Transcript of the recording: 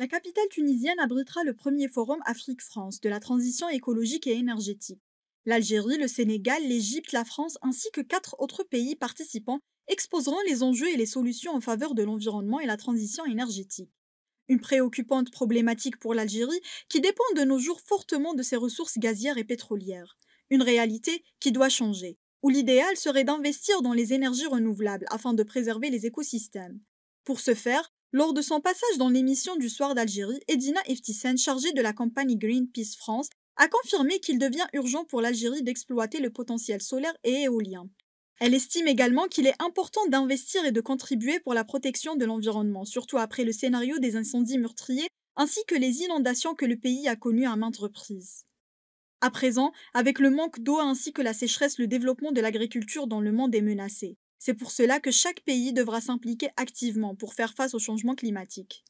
La capitale tunisienne abritera le premier forum Afrique-France de la transition écologique et énergétique. L'Algérie, le Sénégal, l'Égypte, la France ainsi que quatre autres pays participants exposeront les enjeux et les solutions en faveur de l'environnement et la transition énergétique. Une préoccupante problématique pour l'Algérie qui dépend de nos jours fortement de ses ressources gazières et pétrolières. Une réalité qui doit changer, où l'idéal serait d'investir dans les énergies renouvelables afin de préserver les écosystèmes. Pour ce faire, lors de son passage dans l'émission du Soir d'Algérie, Edina Eftissen, chargée de la campagne Greenpeace France, a confirmé qu'il devient urgent pour l'Algérie d'exploiter le potentiel solaire et éolien. Elle estime également qu'il est important d'investir et de contribuer pour la protection de l'environnement, surtout après le scénario des incendies meurtriers ainsi que les inondations que le pays a connues à maintes reprises. À présent, avec le manque d'eau ainsi que la sécheresse, le développement de l'agriculture dans le monde est menacé. C'est pour cela que chaque pays devra s'impliquer activement pour faire face au changement climatique.